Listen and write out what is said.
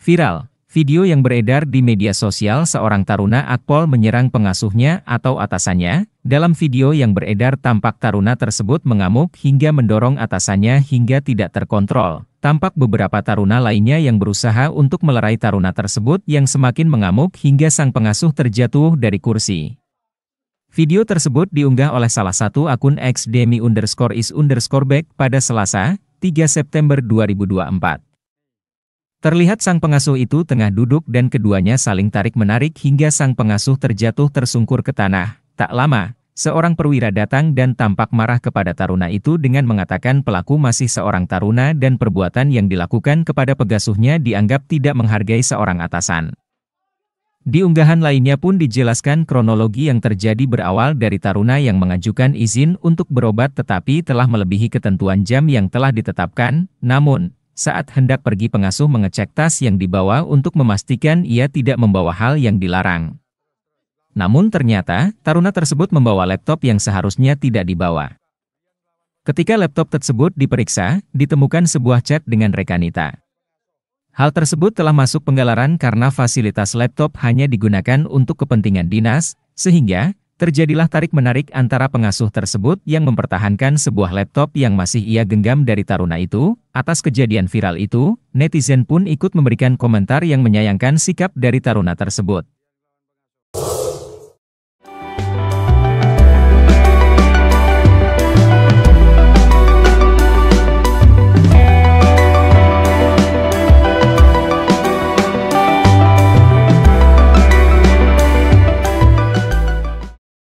Viral, video yang beredar di media sosial seorang taruna akpol menyerang pengasuhnya atau atasannya. Dalam video yang beredar tampak taruna tersebut mengamuk hingga mendorong atasannya hingga tidak terkontrol. Tampak beberapa taruna lainnya yang berusaha untuk melerai taruna tersebut yang semakin mengamuk hingga sang pengasuh terjatuh dari kursi. Video tersebut diunggah oleh salah satu akun X Demi underscore is underscore back pada Selasa, 3 September 2024. Terlihat sang pengasuh itu tengah duduk dan keduanya saling tarik-menarik hingga sang pengasuh terjatuh tersungkur ke tanah. Tak lama, seorang perwira datang dan tampak marah kepada taruna itu dengan mengatakan pelaku masih seorang taruna dan perbuatan yang dilakukan kepada pegasuhnya dianggap tidak menghargai seorang atasan. Di unggahan lainnya pun dijelaskan kronologi yang terjadi berawal dari taruna yang mengajukan izin untuk berobat tetapi telah melebihi ketentuan jam yang telah ditetapkan, namun, saat hendak pergi pengasuh mengecek tas yang dibawa untuk memastikan ia tidak membawa hal yang dilarang. Namun ternyata, taruna tersebut membawa laptop yang seharusnya tidak dibawa. Ketika laptop tersebut diperiksa, ditemukan sebuah chat dengan rekanita. Hal tersebut telah masuk penggalaran karena fasilitas laptop hanya digunakan untuk kepentingan dinas, sehingga terjadilah tarik-menarik antara pengasuh tersebut yang mempertahankan sebuah laptop yang masih ia genggam dari taruna itu. Atas kejadian viral itu, netizen pun ikut memberikan komentar yang menyayangkan sikap dari taruna tersebut.